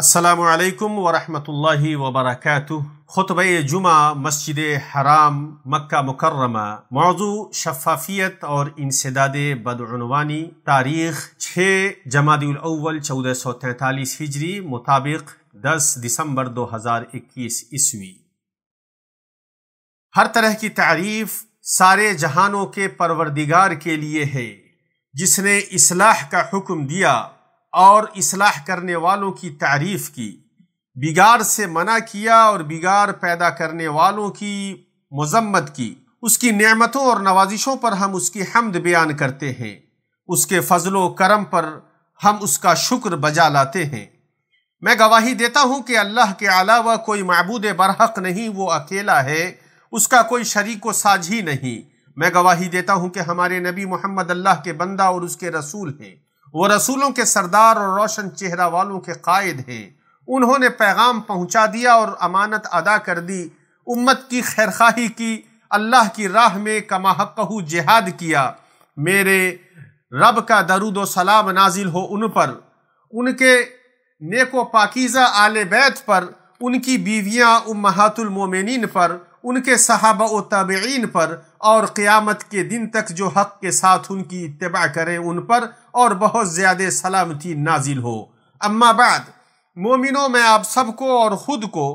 असलकम वरहमल वबरक ख़ुतब जुमा मस्जिद हराम मक्का मुकर्रमा मौजू शफाफियत और इंसदाद बदवानी तारीख़ छः अव्वल चौदह सौ तैंतालीस हिजरी मुताबिक दस दिसंबर दो हज़ार इक्कीस ईस्वी हर तरह की तारीफ़ सारे जहानों के परवरदिगार के लिए है जिसने इसलाह का हुक्म दिया और इसलाह करने वालों की तारीफ़ की बिगाड़ से मना किया और बिगाड़ पैदा करने वालों की मजम्मत की उसकी नेमतों और नवाजिशों पर हम उसकी हमद बयान करते हैं उसके फजलो करम पर हम उसका शुक्र बजा लाते हैं मैं गवाही देता हूँ कि अल्लाह के अलावा कोई मबूद बरहक नहीं वो अकेला है उसका कोई शरीक व साझी नहीं मैं गवाही देता हूँ कि हमारे नबी मोहम्मद अल्लाह के बंदा और उसके रसूल हैं वो रसूलों के सरदार और रोशन चेहरा वालों के कायद हैं उन्होंने पैगाम पहुंचा दिया और अमानत अदा कर दी उम्मत की खैरखाही की अल्लाह की राह में कमाहकू जिहाद किया मेरे रब का दरुद सलाम नाजिल हो उन पर उनके नेको पाकिज़ा आल बैत पर उनकी बीवियाँ उमहतुलमोमिन पर उनके सहाबा व तबीन पर और क़ियामत के दिन तक जो हक़ के साथ उनकी इतबा करें उन पर और बहुत ज़्यादा सलामती नाजिल हो अम्मा बाद मोमिनों में आप सबको और ख़ुद को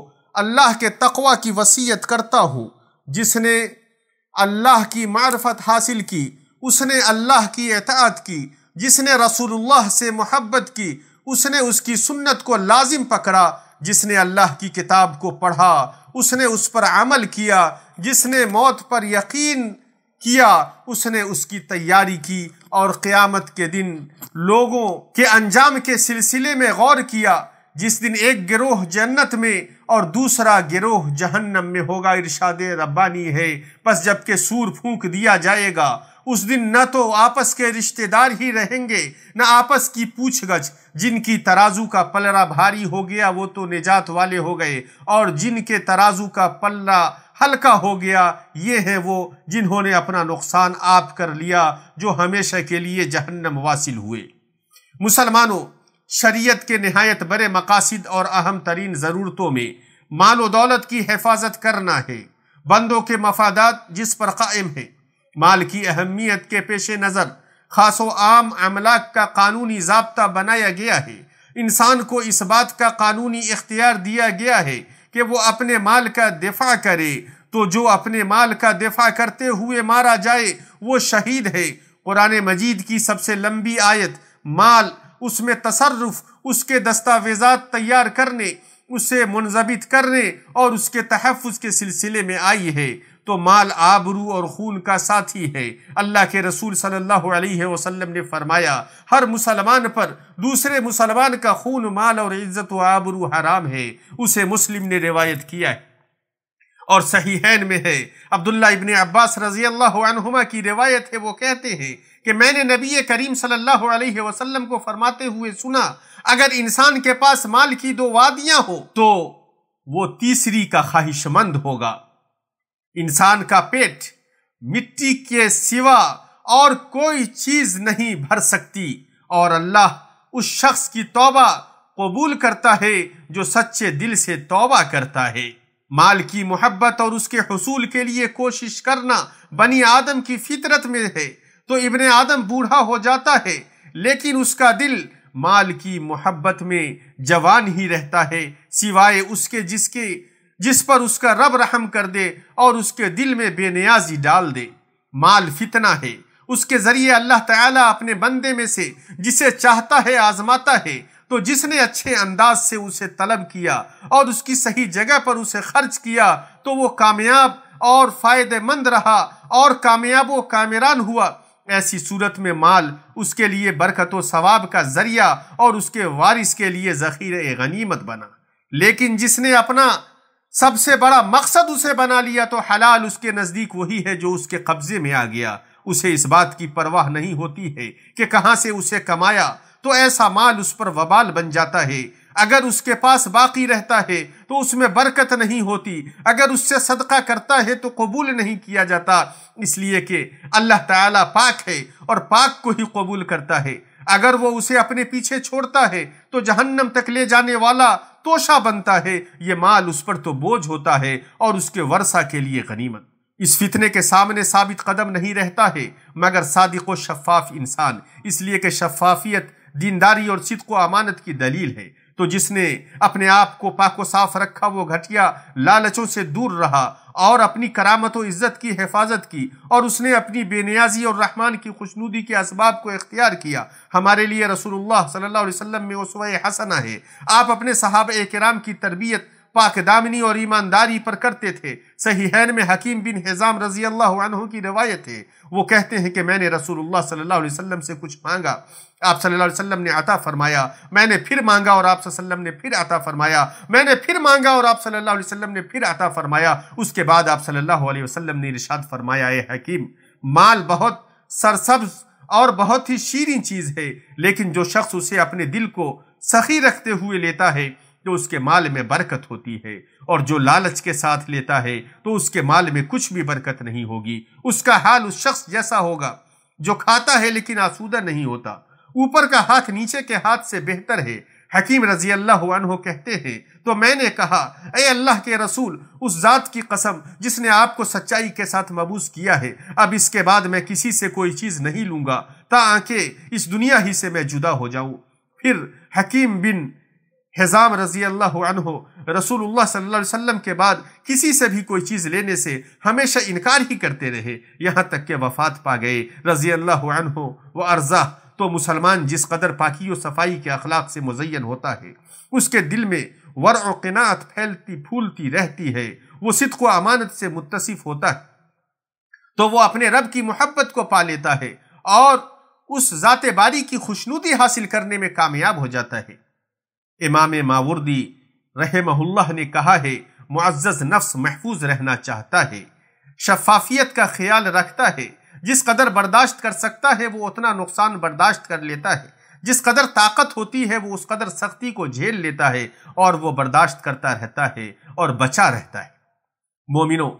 अल्लाह के तकवा की वसीयत करता हूँ जिसने अल्लाह की मार्फत हासिल की उसने अल्लाह की एतात की जिसने रसूलुल्लाह से मोहब्बत की उसने उसकी सुन्नत को लाजिम पकड़ा जिसने अल्लाह की किताब को पढ़ा उसने उस पर अमल किया जिसने मौत पर यकीन किया उसने उसकी तैयारी की और क़यामत के दिन लोगों के अंजाम के सिलसिले में गौर किया जिस दिन एक गिरोह जन्नत में और दूसरा गिरोह जहन्नम में होगा इरशाद रब्बानी है बस जबकि सूर फूंक दिया जाएगा उस दिन न तो आपस के रिश्तेदार ही रहेंगे न आपस की पूछ गछ जिनकी तराजू का पलरा भारी हो गया वो तो निजात वाले हो गए और जिनके तराजू का पलरा हल्का हो गया ये है वो जिन्होंने अपना नुकसान आप कर लिया जो हमेशा के लिए जहन्नम वासिल हुए मुसलमानों शरीयत के नहायत बड़े मकासद और अहम तरीन ज़रूरतों में माल व दौलत की हिफाजत करना है बंदों के मफादात जिस पर कायम है माल की अहमियत के पेश नज़र खास व आम अमलाक का कानूनी जबता बनाया गया है इंसान को इस बात का कानूनी इख्तियार दिया गया है कि वो अपने माल का दिफा करे तो जो अपने माल का दिफा करते हुए मारा जाए वो शहीद है कुरान मजीद की सबसे लंबी आयत माल उसमें तसरफ उसके दस्तावेजा तैयार करने उसे मनजबित करने और उसके तहफ़ के सिलसिले में आई है तो माल आबरू और खून का साथी है अल्लाह के रसूल सल्लल्लाहु अलैहि वसल्लम ने फरमाया हर मुसलमान पर दूसरे मुसलमान का खून माल और इज़्ज़त आबरू हराम है उसे मुस्लिम ने रिवायत किया है और सही हैन में है अब्दुल्ला इबन अब्बास रजी अल्लाह की रिवायत है वो कहते हैं कि मैंने नबी करीम सल्लल्लाहु अलैहि वसल्लम को फरमाते हुए सुना अगर इंसान के पास माल की दो वादियां हो तो वो तीसरी का ख्वाहिशमंद होगा इंसान का पेट मिट्टी के सिवा और कोई चीज नहीं भर सकती और अल्लाह उस शख्स की तौबा कबूल करता है जो सच्चे दिल से तौबा करता है माल की मोहब्बत और उसके हसूल के लिए कोशिश करना बनी आदम की फितरत में है तो इबन आदम बूढ़ा हो जाता है लेकिन उसका दिल माल की मोहब्बत में जवान ही रहता है सिवाय उसके जिसके जिस पर उसका रब रहम कर दे और उसके दिल में बेनियाजी डाल दे माल फितना है उसके ज़रिए अल्लाह ताला अपने बंदे में से जिसे चाहता है आजमाता है तो जिसने अच्छे अंदाज से उसे तलब किया और उसकी सही जगह पर उसे खर्च किया तो वो कामयाब और फ़ायदेमंद रहा और कामयाब व कामरान हुआ ऐसी सूरत में माल उसके लिए बरकत व सवाब का जरिया और उसके वारिस के लिए ज़ख़ीर गनीमत बना लेकिन जिसने अपना सबसे बड़ा मकसद उसे बना लिया तो हलाल उसके नज़दीक वही है जो उसके कब्ज़े में आ गया उसे इस बात की परवाह नहीं होती है कि कहाँ से उसे कमाया तो ऐसा माल उस पर वबाल बन जाता है अगर उसके पास बाकी रहता है तो उसमें बरकत नहीं होती अगर उससे सदका करता है तो कबूल नहीं किया जाता इसलिए कि अल्लाह ताला पाक है और पाक को ही कबूल करता है अगर वो उसे अपने पीछे छोड़ता है तो जहन्नम तक ले जाने वाला तोशा बनता है ये माल उस पर तो बोझ होता है और उसके वर्षा के लिए गनीमत इस फितने के सामने साबित कदम नहीं रहता है मगर सादिक व शफाफ इंसान इसलिए कि शफाफियत दीनदारी और सिद्ध को अमानत की दलील है तो जिसने अपने आप को पाको साफ रखा वो घटिया लालचों से दूर रहा और अपनी करामत व इज्जत की हिफाजत की और उसने अपनी बेनियाजी और रहमान की खुशनुदी के इसबाब को इख्तियार किया हमारे लिए रसूलुल्लाह सल्लल्लाहु अलैहि वसल्लम में उसवा हसना है आप अपने सहाब कराम की तरबियत पाकदामिनी और ईमानदारी पर करते थे सही हैन में हकीम बिन हेज़ाम रजी अल्लाह की रवायत है वो कहते हैं कि मैंने रसूलुल्लाह सल्लल्लाहु अलैहि वसल्लम से कुछ मांगा आप सल्लल्लाहु अलैहि वसल्लम ने अता फरमाया मैंने फिर मांगा और आप सल्लम ने फिर अता फरमाया मैंने फिर मांगा और आप सल्ला अलैहि ने फिर अता फरमाया उसके बाद आप सल्ला अलैहि ने इरशाद फरमाया ए हकीम माल बहुत सरसब्ज़ और बहुत ही शीरी चीज़ है लेकिन जो शख्स उसे अपने दिल को सखी रखते हुए लेता है तो उसके माल में बरकत होती है और जो लालच के साथ लेता है तो उसके माल में कुछ भी बरकत नहीं होगी उसका हाल उस शख्स जैसा होगा जो खाता है लेकिन आसूदा नहीं होता ऊपर का हाथ नीचे के हाथ से बेहतर है हकीम रजी अल्लाह कहते हैं तो मैंने कहा अय अल्लाह के रसूल उस ज़ात की कसम जिसने आपको सच्चाई के साथ मबूस किया है अब इसके बाद मैं किसी से कोई चीज़ नहीं लूँगा ताकि इस दुनिया ही से मैं जुदा हो जाऊँ फिर हकीम बिन हिज़ाम रजी अल्लाह रसूलुल्लाह सल्लल्लाहु अलैहि वसल्लम के बाद किसी से भी कोई चीज़ लेने से हमेशा इनकार ही करते रहे यहाँ तक के वफात पा गए रजी अल्लाह व अर्जा तो मुसलमान जिस कदर पाकि व सफाई के अखलाक से मुजयन होता है उसके दिल में वर और किनात फैलती फूलती रहती है वो सिद्क व अमानत से मुतसिफ होता है तो वो अपने रब की मोहब्बत को पा लेता है और उस ज़ात बारी की खुशनुदी हासिल करने में कामयाब हो जाता है इमाम मावर्दी रहमहुल्लाह ने कहा है मुआज़ नफ्स महफूज रहना चाहता है शफाफियत का ख्याल रखता है जिस कदर बर्दाश्त कर सकता है वो उतना नुकसान बर्दाश्त कर लेता है जिस कदर ताकत होती है वो उस कदर सख्ती को झेल लेता है और वो बर्दाश्त करता रहता है और बचा रहता है मोमिनों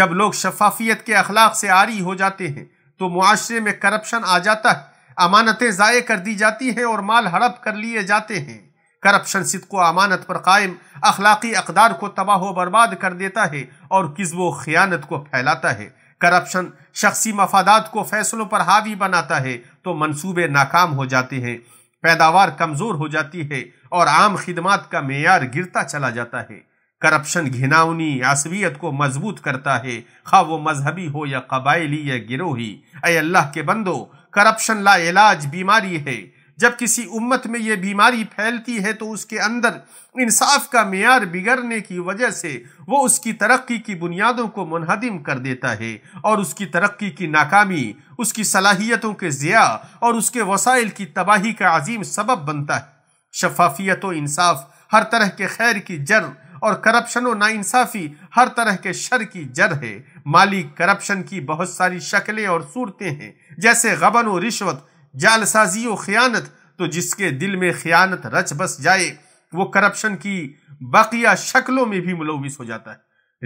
जब लोग शफाफियत के अखलाक से आरी हो जाते हैं तो मुआरे में करप्शन आ जाता है अमानतें ज़ाय कर दी जाती हैं और माल हड़प कर लिए जाते हैं करप्शन सिद को अमानत पर कायम अखलाकी अकदार को तबाह बर्बाद कर देता है और किस्ब खयानत को फैलाता है करप्शन शख्सी मफादात को फैसलों पर हावी बनाता है तो मनसूबे नाकाम हो जाते हैं पैदावार कमज़ोर हो जाती है और आम खिदमत का मैार गिरता चला जाता है करप्शन घिनावनी यासवियत को मजबूत करता है खा वो मजहबी हो या कबायली या गिरोही अय अल्लाह के बंदो करप्शन ला इलाज बीमारी है जब किसी उम्मत में यह बीमारी फैलती है तो उसके अंदर इंसाफ का मैार बिगड़ने की वजह से वो उसकी तरक्की की बुनियादों को मुनहदम कर देता है और उसकी तरक्की की नाकामी उसकी सलाहियतों के ज़िया और उसके वसाइल की तबाही का अजीम सबब बनता है शफाफियत व इंसाफ हर तरह के खैर की जर और करप्शन व नाइंसाफ़ी हर तरह के शर की जड़ है माली करप्शन की बहुत सारी शक्लें और सूरतें हैं जैसे गबन व रिश्वत जालसाजी व ख़यानत तो जिसके दिल में ख़यानत रच बस जाए वो करप्शन की बाकिया शक्लों में भी मुलविस हो जाता है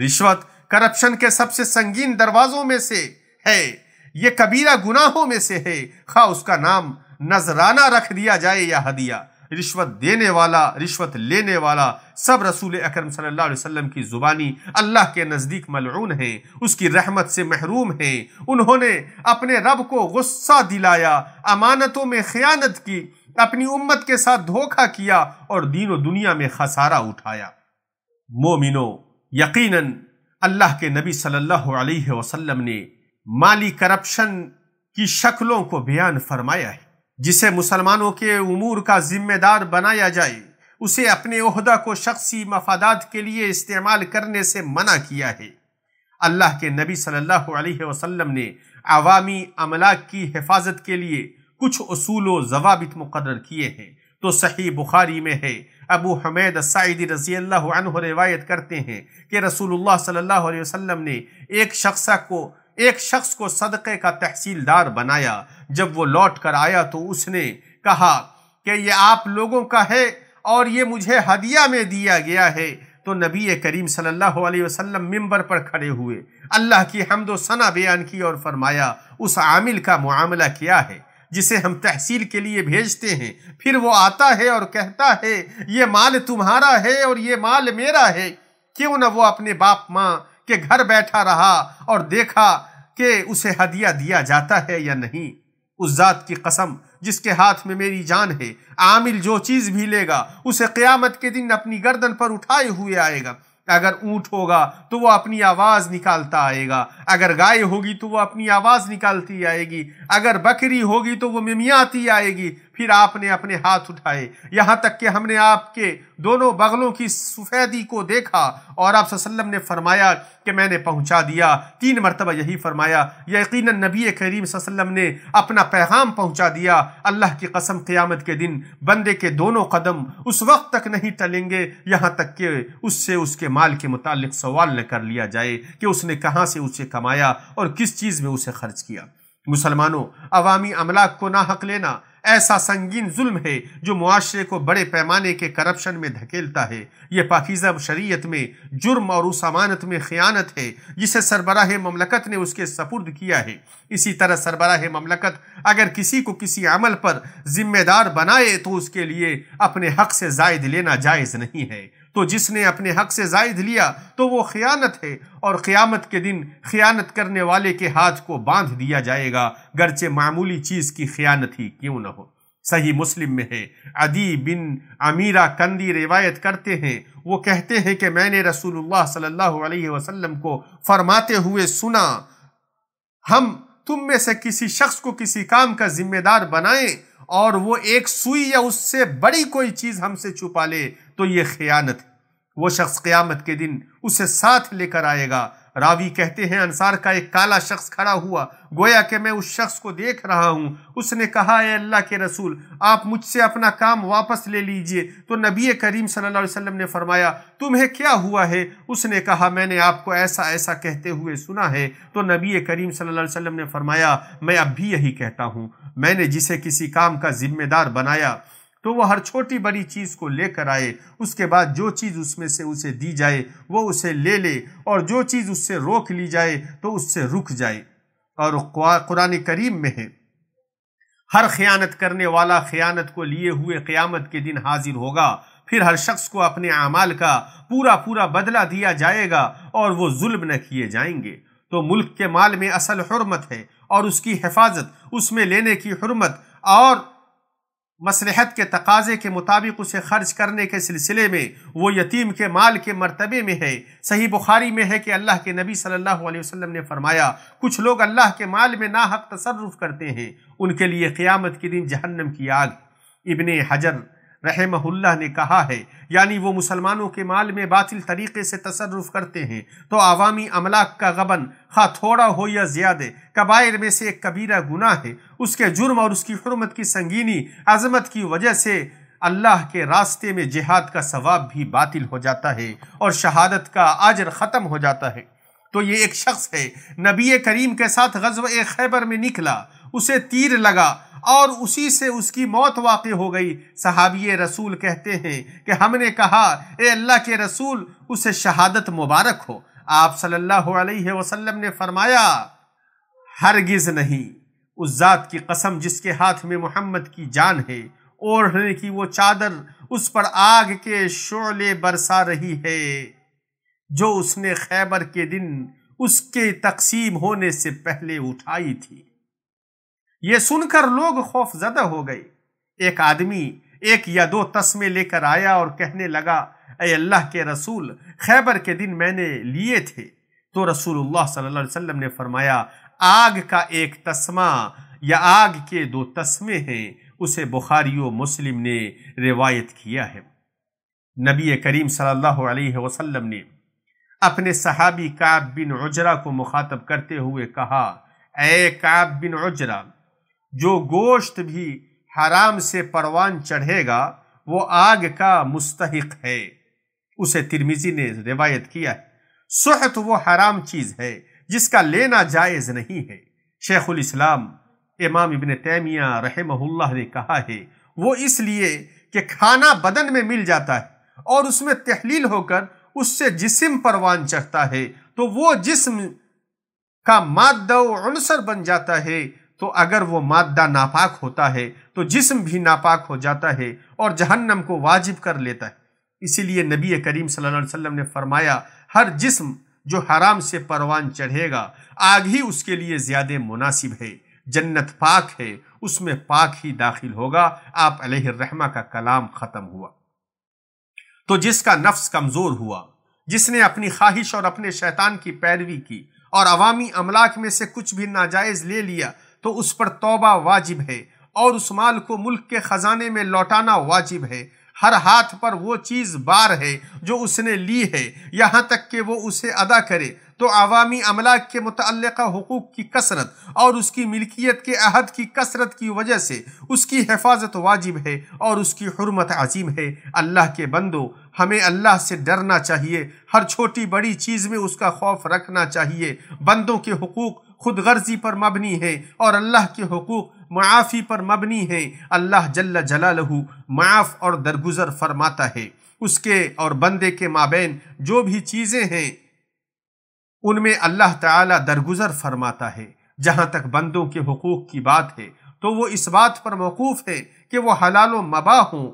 रिश्वत करप्शन के सबसे संगीन दरवाज़ों में से है ये कबीरा गुनाहों में से है खा उसका नाम नजराना रख दिया जाए या हदिया रिश्वत देने वाला रिश्वत लेने वाला सब रसूल अकरम सल्लल्लाहु अलैहि वसल्लम की ज़ुबानी अल्लाह के नज़दीक मलून है उसकी रहमत से महरूम है उन्होंने अपने रब को गुस्सा दिलाया अमानतों में ख़ियानत की अपनी उम्मत के साथ धोखा किया और दीन दुनिया में खसारा उठाया मोमिनो यकीन अल्लाह के नबी सल्ला वसलम ने माली करप्शन की शक्लों को बयान फरमाया है जिसे मुसलमानों के उमूर का जिम्मेदार बनाया जाए उसे अपने अहदा को शख्सी मफादात के लिए इस्तेमाल करने से मना किया है अल्लाह के नबी सल्लल्लाहु अलैहि वसल्लम ने अवामी अमलाक की हिफाजत के लिए कुछ असूल जवाबित मुकर किए हैं तो सही बुखारी में है अबू हमैद सैदी रजी अल्लाह रिवायत करते हैं कि रसूलुल्लाह सल्लल्लाहु अलैहि वसल्लम ने एक शख्स को एक शख्स को सदक़े का तहसीलदार बनाया जब वो लौट कर आया तो उसने कहा कि ये आप लोगों का है और ये मुझे हदिया में दिया गया है तो नबी करीम सल्लल्लाहु अलैहि वसल्लम मिंबर पर खड़े हुए अल्लाह की हमदो सना बयान की और फरमाया उस आमिल का मामला क्या है जिसे हम तहसील के लिए भेजते हैं फिर वो आता है और कहता है ये माल तुम्हारा है और ये माल मेरा है क्यों ना वो अपने बाप माँ कि घर बैठा रहा और देखा कि उसे हदिया दिया जाता है या नहीं उस जात की कसम जिसके हाथ में मेरी जान है आमिल जो चीज़ भी लेगा उसे क़्यामत के दिन अपनी गर्दन पर उठाए हुए आएगा अगर ऊँट होगा तो वह अपनी आवाज़ निकालता आएगा अगर गाय होगी तो वह अपनी आवाज़ निकालती आएगी अगर बकरी होगी तो वह मिमियाती आएगी फिर आपने अपने हाथ उठाए यहाँ तक कि हमने आपके दोनों बगलों की सफ़ेदी को देखा और आप सल्लम ने फरमाया कि मैंने पहुँचा दिया तीन मरतबा यही फरमाया यकीन नबी करीम सल्लम ने अपना पैगाम पहुँचा दिया अल्लाह की कसम क़्यामत के दिन बंदे के दोनों कदम उस वक्त तक नहीं टलेंगे यहाँ तक कि उससे उसके माल के मुतल सवाल न कर लिया जाए कि उसने कहाँ से उसे कमाया और किस चीज़ में उसे खर्च किया मुसलमानों अवामी अमलाक को ना हक लेना ऐसा संगीन जुल्म है जो मुआरे को बड़े पैमाने के करप्शन में धकेलता है यह पाकिज़ा शरीयत में जुर्म और उस अमानत में ख़यानत है जिसे सरबराह ममलकत ने उसके सपुर्द किया है इसी तरह सरबराह ममलकत अगर किसी को किसी अमल पर जिम्मेदार बनाए तो उसके लिए अपने हक से जायद लेना जायज़ नहीं है तो जिसने अपने हक से जायद लिया तो वो खयानत है और क़यामत के दिन खयानत करने वाले के हाथ को बांध दिया जाएगा गरचे मामूली चीज़ की खयानत ही क्यों ना हो सही मुस्लिम में है अदी बिन अमीरा कंदी रिवायत करते हैं वो कहते हैं कि मैंने रसूलुल्लाह सल्लल्लाहु अलैहि वसल्लम को फरमाते हुए सुना हम तुम में से किसी शख्स को किसी काम का जिम्मेदार बनाएं और वो एक सुई या उससे बड़ी कोई चीज़ हमसे छुपा ले तो ये खयानत है वो शख्स क्यामत के दिन उसे साथ लेकर आएगा रावी कहते हैं अनसार का एक काला शख्स खड़ा हुआ गोया कि मैं उस शख्स को देख रहा हूँ उसने कहा है अल्लाह के रसूल आप मुझसे अपना काम वापस ले लीजिए तो नबी करीम सल्लल्लाहु अलैहि वसल्लम ने फरमाया तुम्हें क्या हुआ है उसने कहा मैंने आपको ऐसा ऐसा कहते हुए सुना है तो नबी करीम सल्ला अलैहि ने फरमाया मैं अब भी यही कहता हूँ मैंने जिसे किसी काम का जिम्मेदार बनाया तो वह हर छोटी बड़ी चीज़ को लेकर आए उसके बाद जो चीज़ उसमें से उसे दी जाए वो उसे ले ले और जो चीज़ उससे रोक ली जाए तो उससे रुक जाए और कुरान करीम में है हर खयानत करने वाला खयानत को लिए हुए क़्यामत के दिन हाजिर होगा फिर हर शख्स को अपने अमाल का पूरा पूरा बदला दिया जाएगा और वो जुल्म न किए जाएंगे तो मुल्क के माल में असल हरमत है और उसकी हिफाजत उसमें लेने की हरमत और मसलहत के तकाजे के मुताबिक उसे खर्च करने के सिलसिले में वो यतीम के माल के मरतबे में है सही बुखारी में है कि अल्लाह के नबी सल्लल्लाहु अलैहि वसल्लम ने फरमाया कुछ लोग अल्लाह के माल में ना हक तसरफ करते हैं उनके लिए क़ियामत के दिन जहन्नम की आग इबन हजर रहमहुल्ला ने कहा है यानी वो मुसलमानों के माल में बातिल तरीके से तसरफ करते हैं तो आवामी अमलाक का गबन खा थोड़ा हो या ज़्यादा कबायर में से एक कबीरा गुना है उसके जुर्म और उसकी हरमत की संगीनी अजमत की वजह से अल्लाह के रास्ते में जिहाद का सवाब भी बातिल हो जाता है और शहादत का आजर ख़त्म हो जाता है तो ये एक शख्स है नबी करीम के साथ गजब खैबर में निकला उसे तीर लगा और उसी से उसकी मौत वाक़ हो गई सहाबी रसूल कहते हैं कि हमने कहा ए अल्लाह के रसूल उसे शहादत मुबारक हो आप सल्लल्लाहु अलैहि वसल्लम ने फरमाया हरगिज़ नहीं उस ज़ात की कसम जिसके हाथ में मोहम्मद की जान है ओढ़ने की वो चादर उस पर आग के शोले बरसा रही है जो उसने खैबर के दिन उसके तकसीम होने से पहले उठाई थी ये सुनकर लोग खौफ जदा हो गए एक आदमी एक या दो तस्मे लेकर आया और कहने लगा अय अल्लाह के रसूल खैबर के दिन मैंने लिए थे तो रसूलुल्लाह सल्लल्लाहु अलैहि वसल्लम ने फरमाया आग का एक तस्मा या आग के दो तस्मे हैं उसे बुखारी मुस्लिम ने रिवायत किया है नबी करीम सल्लल्लाहु अलैहि वसल्लम ने अपने सहाबी काब बिन उजरा को मुखातब करते हुए कहा ए काब बिन उजरा जो गोश्त भी हराम से परवान चढ़ेगा वो आग का मुस्तक है उसे तिरमिजी ने रिवायत किया है सुहत वो हराम चीज़ है जिसका लेना जायज़ नहीं है शेखुल इस्लाम इमाम इबन तैमिया रहमहुल्लाह ने कहा है वो इसलिए कि खाना बदन में मिल जाता है और उसमें तहलील होकर उससे जिस्म परवान चढ़ता है तो वो जिस्म का मादर अनसर बन जाता है तो अगर वो मादा नापाक होता है तो जिस्म भी नापाक हो जाता है और जहन्नम को वाजिब कर लेता है इसीलिए नबी करीम सल्लल्लाहु अलैहि वसल्लम ने फरमाया हर जिस्म जो हराम से परवान चढ़ेगा आग ही उसके लिए ज़्यादा मुनासिब है जन्नत पाक है उसमें पाक ही दाखिल होगा आप रहमा का कलाम ख़त्म हुआ तो जिसका नफ्स कमज़ोर हुआ जिसने अपनी ख्वाहिश और अपने शैतान की पैरवी की और अवामी अमलाक में से कुछ भी नाजायज़ ले लिया तो उस पर तोबा वाजिब है और उस माल को मुल्क के ख़जाने में लौटाना वाजिब है हर हाथ पर वो चीज़ बार है जो उसने ली है यहाँ तक कि वो उसे अदा करे तो अवामी अमला के मुतल हकूक़ की कसरत और उसकी मिल्कियत के अहद की कसरत की वजह से उसकी हिफाजत वाजिब है और उसकी हरमत अजीम है अल्लाह के बंदो हमें अल्लाह से डरना चाहिए हर छोटी बड़ी चीज़ में उसका खौफ रखना चाहिए बंदों के हकूक़ खुद गर्जी पर मबनी है और अल्लाह के हकूक़ माफ़ी पर मबनी है अल्लाह जल्ल जलालहू माफ़ और दरगुजर फरमाता है उसके और बंदे के माबेन जो भी चीज़ें हैं उनमें अल्लाह ताला दरगुजर फरमाता है जहाँ तक बंदों के हकूक़ की बात है तो वो इस बात पर मौकूफ़ है कि वो हलाल व मबा हों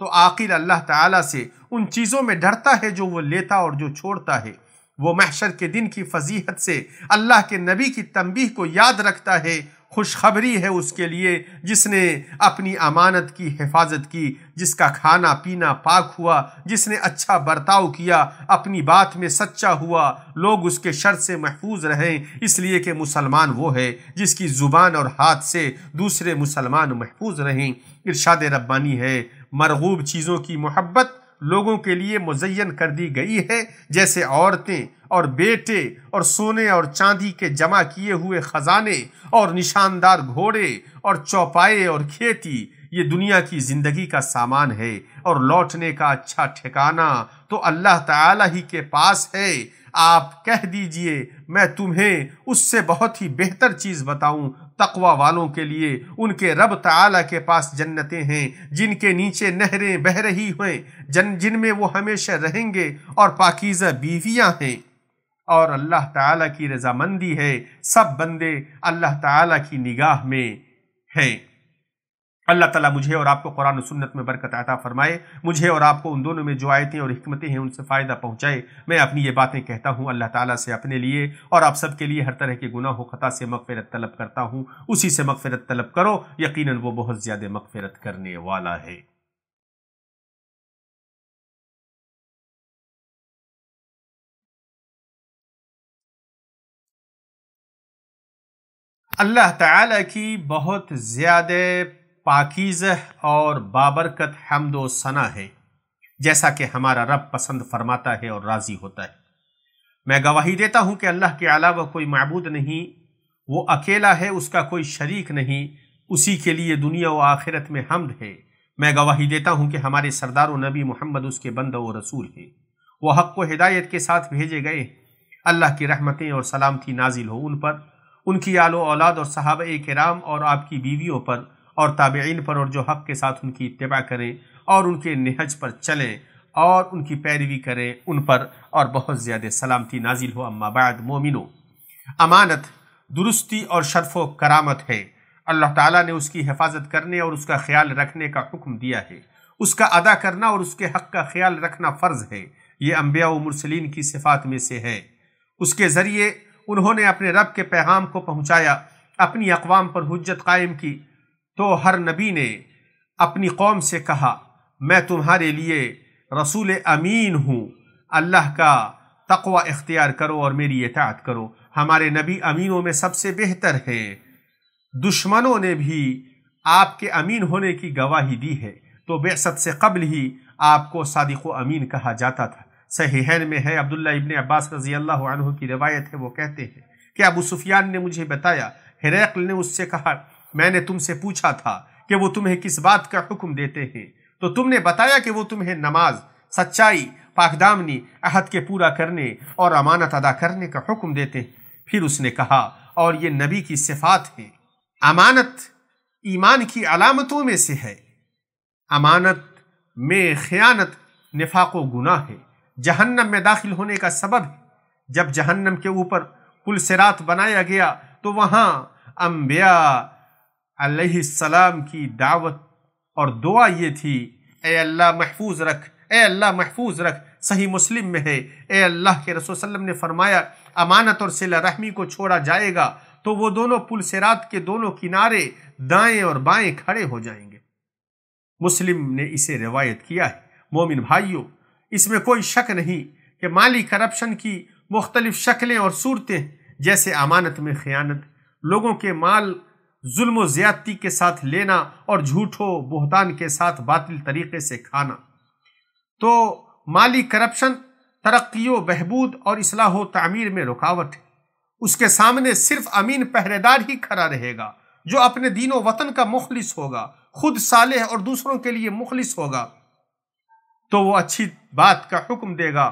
तो आखिर अल्लाह ताला से उन चीज़ों में डरता है जो वो लेता और जो छोड़ता है वो महशर के दिन की फजीहत से अल्लाह के नबी की तंबीह को याद रखता है खुशखबरी है उसके लिए जिसने अपनी अमानत की हिफाजत की जिसका खाना पीना पाक हुआ जिसने अच्छा बर्ताव किया अपनी बात में सच्चा हुआ लोग उसके शर से महफूज रहें इसलिए कि मुसलमान वो है जिसकी ज़ुबान और हाथ से दूसरे मुसलमान महफूज रहें इरशाद रब्बानी है मरगूब चीज़ों की मोहब्बत लोगों के लिए मुजयन कर दी गई है जैसे औरतें और बेटे और सोने और चांदी के जमा किए हुए खजाने और निशानदार घोड़े और चौपाए और खेती ये दुनिया की ज़िंदगी का सामान है और लौटने का अच्छा ठिकाना तो अल्लाह ताला ही के पास है आप कह दीजिए मैं तुम्हें उससे बहुत ही बेहतर चीज़ बताऊं तकवा वालों के लिए उनके रब तला के पास जन्नतें हैं जिनके नीचे नहरें बह रही हैं जन जिनमें वो हमेशा रहेंगे और पाकिज़ा बीवियाँ हैं और अल्लाह ताला की रजामंदी है सब बंदे अल्लाह ताला की निगाह में हैं अल्लाह ताला मुझे और आपको कुरान और सुन्नत में बरकत अता फरमाए मुझे और आपको उन दोनों में जो आयतें और हमतें हैं उनसे फ़ायदा पहुंचाए मैं अपनी ये बातें कहता हूँ अल्लाह ताला से अपने लिए और आप सबके लिए हर तरह के गुनाह ख़ता से मगफ़रत तलब करता हूँ उसी से मगफ़रत तलब करो यकीन वो बहुत ज़्यादा मगफ़रत करने वाला है अल्लाह ताला की बहुत ज़्यादा पाकिज़ और बाबरकत हमदो सना है जैसा कि हमारा रब पसंद फरमाता है और राज़ी होता है मैं गवाही देता हूँ कि अल्लाह के अलावा कोई मबूद नहीं वो अकेला है उसका कोई शरीक नहीं उसी के लिए दुनिया व आखिरत में हमद है मैं गवाही देता हूँ कि हमारे सरदार नबी मोहम्मद उसके बंद व रसूल है वह हक व हिदायत के साथ भेजे गए अल्लाह की रहमतें और सलामती नाजिल हो उन पर उनकी आलो औलाद और साहब कराम और आपकी बीवियों पर और ताबेन पर और जो हक़ के साथ उनकी इतबा करें और उनके नहज पर चलें और उनकी पैरवी करें उन पर और बहुत ज़्यादा सलामती नाजिल हो अम्माबाद मोमिनो अमानत दुरुस्ती और शरफ़ व करामत है अल्लाह ताला ने उसकी हिफाजत करने और उसका ख्याल रखने का हुक्म दिया है उसका अदा करना और उसके हक़ का ख्याल रखना फ़र्ज़ है ये अम्बिया व मुरसलिन की सिफात में से है उसके ज़रिए उन्होंने अपने रब के पैगाम को पहुँचाया अपनी अकवाम पर हजत कायम की तो हर नबी ने अपनी कौम से कहा मैं तुम्हारे लिए रसूल अमीन हूँ अल्लाह का तकवा इख्तियार करो और मेरी एतात करो हमारे नबी अमीनों में सबसे बेहतर हैं दुश्मनों ने भी आपके अमीन होने की गवाही दी है तो बेसत से कबल ही आपको सदक़ अमीन कहा जाता था सहैन में है अब्दुल्ला इबन अब्बास रजी अल्लाह की रवायत है वो कहते हैं कि अबू सुफियान ने मुझे बताया हिरैकल ने उससे कहा मैंने तुमसे पूछा था कि वो तुम्हें किस बात का हुक्म देते हैं तो तुमने बताया कि वो तुम्हें नमाज सच्चाई पाकदामनी अहद के पूरा करने और अमानत अदा करने का हुक्म देते हैं फिर उसने कहा और ये नबी की सिफात है अमानत ईमान की अलामतों में से है अमानत में खयानत निफाक व है जहन्नम में दाखिल होने का सबब है जब जहन्नम के ऊपर पुल सिरात बनाया गया तो वहाँ अम्बिया सलाम की दावत और दुआ ये थी ए अल्लाह महफूज रख ए अल्लाह महफूज रख सही मुस्लिम में है ए अल्लाह के रसूल ने फरमाया अमानत और सिला रहमी को छोड़ा जाएगा तो वो दोनों पुल सिरात के दोनों किनारे दाएं और बाएं खड़े हो जाएंगे मुस्लिम ने इसे रिवायत किया है मोमिन भाइयों इसमें कोई शक नहीं कि माली करप्शन की मुख्तलिफ शक्लें और सूरतें जैसे अमानत में ख़यानत लोगों के माल जुल्म ज़्यादती के साथ लेना और झूठो बहतान के साथ बातिल तरीके से खाना तो माली करप्शन तरक्की बहबूद और असलाह तमीर में रुकावट है उसके सामने सिर्फ अमीन पहरेदार ही खड़ा रहेगा जो अपने दिनों वतन का मुखलिस होगा खुद साले और दूसरों के लिए मुखलिस होगा तो वो अच्छी बात का हुक्म देगा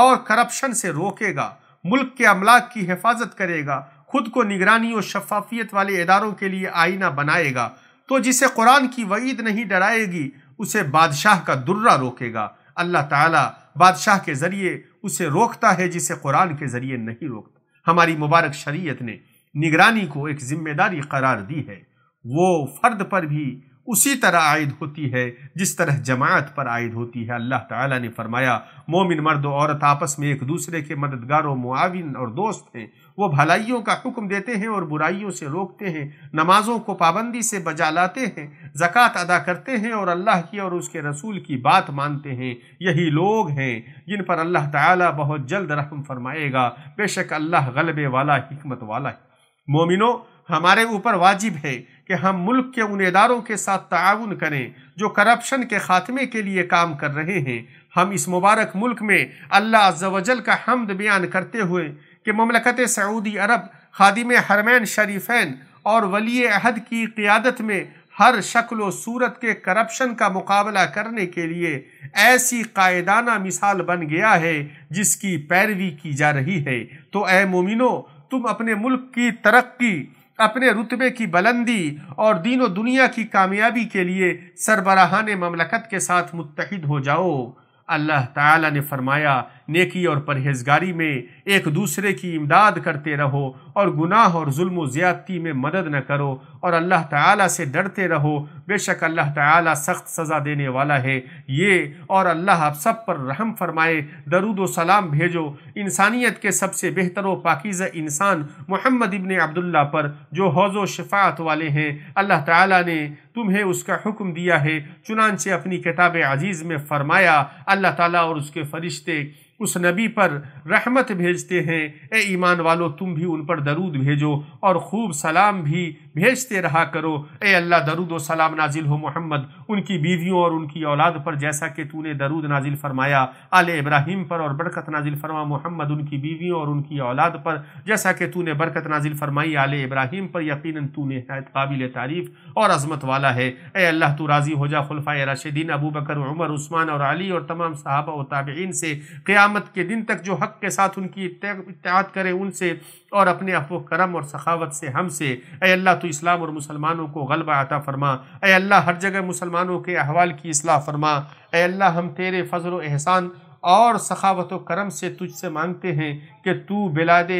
और करप्शन से रोकेगा मुल्क के अमलाक की हिफाजत करेगा खुद को निगरानी और शफाफियत वाले इदारों के लिए आईना बनाएगा तो जिसे कुरान की वईद नहीं डराएगी उसे बादशाह का दुर्रा रोकेगा अल्लाह ताला बादशाह के ज़रिए उसे रोकता है जिसे कुरान के ज़रिए नहीं रोकता हमारी मुबारक शरीयत ने निगरानी को एक जिम्मेदारी करार दी है वो फ़र्द पर भी उसी तरह आयद होती है जिस तरह जमात पर आयद होती है अल्लाह ताला ने फरमाया मोमिन मर्द औरत आपस में एक दूसरे के मददगार और मुआविन और दोस्त हैं वो भलाइयों का हुक्म देते हैं और बुराइयों से रोकते हैं नमाजों को पाबंदी से बजा लाते हैं ज़क़़त अदा करते हैं और अल्लाह की और उसके रसूल की बात मानते हैं यही लोग हैं जिन पर अल्लाह ताला बहुत जल्द रहम फरमाएगा बेशक अल्लाह गलबे वाला हमत वाला है मोमिनों हमारे ऊपर वाजिब है कि हम मुल्क के उन इदारों के साथ ताउन करें जो करप्शन के ख़ात्मे के लिए काम कर रहे हैं हम इस मुबारक मुल्क में अल्लाह जवजल का हमद बयान करते हुए कि ममलकत सऊदी अरब खादिम हरमैन शरीफैन और वली अहद की क़्यादत में हर शक्ल सूरत के करप्शन का मुकाबला करने के लिए ऐसी कायदाना मिसाल बन गया है जिसकी पैरवी की जा रही है तो ए मोमिनो तुम अपने मुल्क की तरक्की अपने रुतबे की बुलंदी और दीन दुनिया की कामयाबी के लिए सरबराहान ममलकत के साथ मुतहद हो जाओ अल्लाह ताला ने फरमाया नेकी और परहेजगारी में एक दूसरे की इमदाद करते रहो और गुनाह और जुल्म ज़्यादती में मदद न करो और अल्लाह ताला से डरते रहो बेशक अल्लाह ताला सख्त सज़ा देने वाला है ये और अल्लाह आप सब पर रहम फरमाए दरुद सलाम भेजो इंसानियत के सबसे बेहतर व पाकिज़ इंसान मोहम्मद इबन अब्दुल्ला पर जो हौज़ शफात वाले हैं अल्लाह ताला ने तुम्हें उसका हुक्म दिया है से अपनी किताब अजीज़ में फ़रमाया अल्लाह ताला और उसके फरिश्ते उस नबी पर रहमत भेजते हैं ए ईमान वालों तुम भी उन पर दरूद भेजो और खूब सलाम भी भेजते रहा करो ए अल्लाह दरूद व सलाम नाजिल हो मोहम्मद उनकी बीवियों और उनकी औलाद पर जैसा कि तूने दरूद नाजिल फरमाया आल इब्राहिम पर और बरकत नाजिल फरमा मोहम्मद उनकी बीवियों और उनकी औलाद पर जैसा कि तूने बरकत नाजिल फरमाई आल इब्राहिम पर यकीन तूने काबिल तारीफ़ और अजमत वाला है ए अल्लाह तू राज़ी हो जा खुलफ़ा राशिदीन अबू बकर उमर उस्मान और अली और तमाम साहबा व ताबीन से क़्यामत के दिन तक जो हक़ के साथ उनकी इत्याद करें उनसे और अपने अफो करम और सखावत से हमसे अय अल्लाह तो इस्लाम और मुसलमानों को गलबा आता फरमा अय अल्लाह हर जगह मुसलमानों के अहवाल की असलाह फरमा अय अल्लाह हम तेरे फ़जल एहसान और सखावत करम से तुझसे मांगते हैं कि तू बिलाद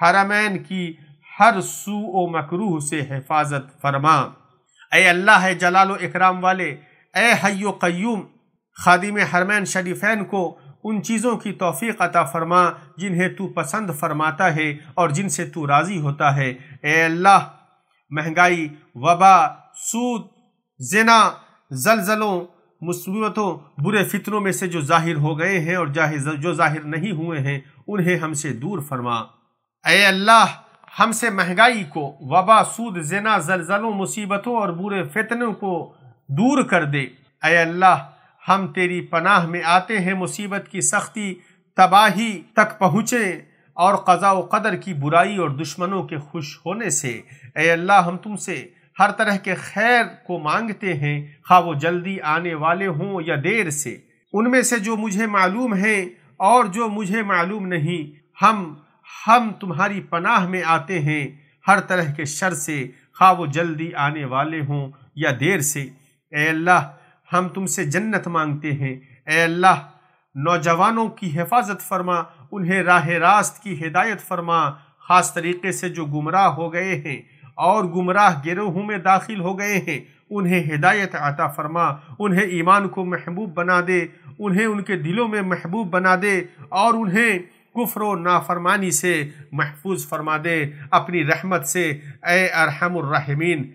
हरमैन की हर सू व मकरूह से हिफाजत फरमा अय अल्लाह है जलाल इकराम वाले ए हयो क्यूम खादिम हरमैन शरीफैन को उन चीज़ों की तोफ़ी अता फरमा जिन्हें तू पसंद फरमाता है और जिनसे तू राज़ी होता है ए अल्लाह महंगाई वबा सूद जना जलजलों मुसीबतों बुरे फितरों में से जो जाहिर हो गए हैं और जाहिर जो जाहिर नहीं हुए हैं उन्हें हमसे दूर फरमा ए अल्लाह हमसे महंगाई को वबा सूद जना जलजलों मुसीबतों और बुरे फितनों को दूर कर दे अल्लाह हम तेरी पनाह में आते हैं मुसीबत की सख्ती तबाही तक पहुँचे और क़ज़ा कदर की बुराई और दुश्मनों के खुश होने से ए अल्लाह हम तुमसे हर तरह के खैर को मांगते हैं खा वो जल्दी आने वाले हों या देर से उनमें से जो मुझे मालूम है और जो मुझे मालूम नहीं हम हम तुम्हारी पनाह में आते हैं हर तरह के शर से खा वो जल्दी आने वाले हों या देर से ए अल्लाह हम तुमसे जन्नत मांगते हैं ए अल्लाह नौजवानों की हिफाजत फरमा उन्हें राह रास्त की हिदायत फरमा ख़ास तरीके से जो गुमराह हो गए हैं और गुमराह गिरोहों में दाखिल हो गए हैं उन्हें हिदायत आता फरमा उन्हें ईमान को महबूब बना दे उन्हें उनके दिलों में महबूब बना दे और उन्हें कुफर नाफरमानी से महफूज फरमा दे अपनी रहमत से ए अरहमरहमीन